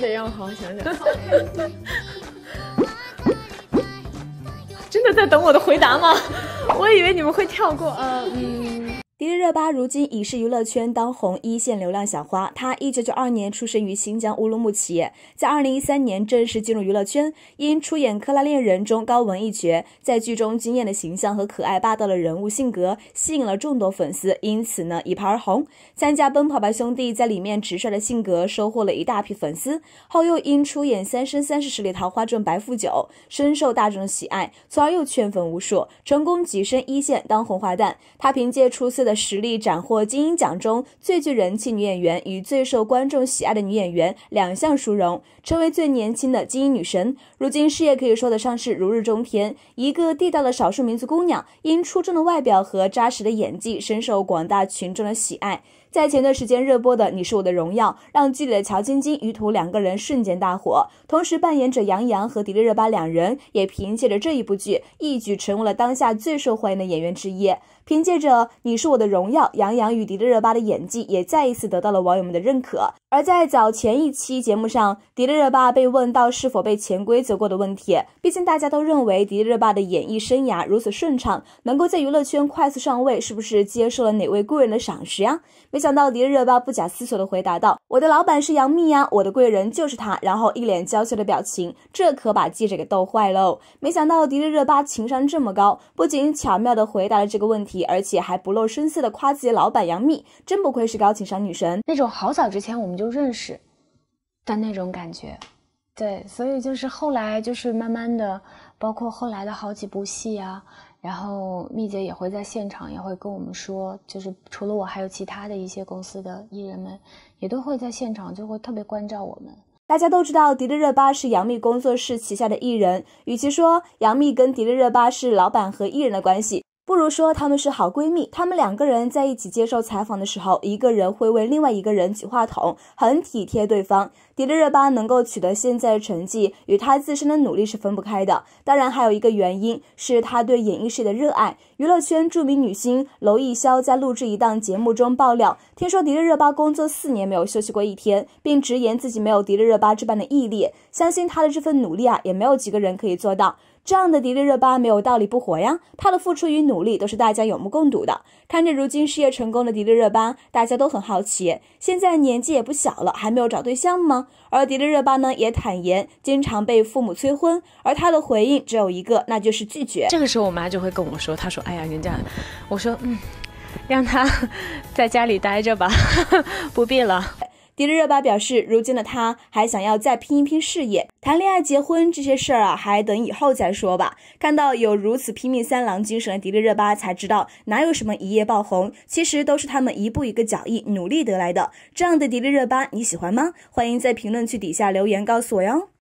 得让我好好想想，真的在等我的回答吗？我以为你们会跳过，嗯。迪丽热巴如今已是娱乐圈当红一线流量小花。她一九九二年出生于新疆乌鲁木齐，在二零一三年正式进入娱乐圈，因出演《克拉恋人》中高雯一角，在剧中惊艳的形象和可爱霸道的人物性格吸引了众多粉丝，因此呢一炮而红。参加《奔跑吧兄弟》在里面直率的性格收获了一大批粉丝，后又因出演《三生三世十里桃花》中白富九，深受大众喜爱，从而又圈粉无数，成功跻身一线当红花旦。她凭借出色的。的实力斩获金鹰奖中最具人气女演员与最受观众喜爱的女演员两项殊荣，成为最年轻的金鹰女神。如今事业可以说得上是如日中天。一个地道的少数民族姑娘，因出众的外表和扎实的演技，深受广大群众的喜爱。在前段时间热播的《你是我的荣耀》，让剧里的乔晶晶于途两个人瞬间大火，同时扮演者杨洋和迪丽热巴两人也凭借着这一部剧，一举成为了当下最受欢迎的演员之一。凭借着《你是我的荣耀》，杨洋与迪丽热巴的演技也再一次得到了网友们的认可。而在早前一期节目上，迪丽热巴被问到是否被潜规则过的问题，毕竟大家都认为迪丽热巴的演艺生涯如此顺畅，能够在娱乐圈快速上位，是不是接受了哪位贵人的赏识呀？没想到迪丽热巴不假思索的回答道：“我的老板是杨幂呀，我的贵人就是她。”然后一脸娇羞的表情，这可把记者给逗坏了。没想到迪丽热巴情商这么高，不仅巧妙的回答了这个问题，而且还不露声色的夸自己老板杨幂，真不愧是高情商女神，那种好早之前我们就认识的那种感觉。对，所以就是后来就是慢慢的，包括后来的好几部戏啊，然后幂姐也会在现场也会跟我们说，就是除了我，还有其他的一些公司的艺人们，也都会在现场就会特别关照我们。大家都知道，迪丽热巴是杨幂工作室旗下的艺人，与其说杨幂跟迪丽热巴是老板和艺人的关系。不如说她们是好闺蜜。她们两个人在一起接受采访的时候，一个人会为另外一个人举话筒，很体贴对方。迪丽热巴能够取得现在的成绩，与她自身的努力是分不开的。当然，还有一个原因是她对演艺事业的热爱。娱乐圈著名女星娄艺潇在录制一档节目中爆料，听说迪丽热巴工作四年没有休息过一天，并直言自己没有迪丽热巴这般的毅力。相信她的这份努力啊，也没有几个人可以做到。这样的迪丽热巴没有道理不火呀。她的付出与努努力都是大家有目共睹的。看着如今事业成功的迪丽热巴，大家都很好奇，现在年纪也不小了，还没有找对象吗？而迪丽热巴呢，也坦言经常被父母催婚，而她的回应只有一个，那就是拒绝。这个时候，我妈就会跟我说：“她说，哎呀，人家，我说，嗯，让她 在家里待着吧，不必了。”迪丽热巴表示，如今的她还想要再拼一拼事业，谈恋爱、结婚这些事儿啊，还等以后再说吧。看到有如此拼命三郎精神的迪丽热巴，才知道哪有什么一夜爆红，其实都是他们一步一个脚印努力得来的。这样的迪丽热巴，你喜欢吗？欢迎在评论区底下留言告诉我哟。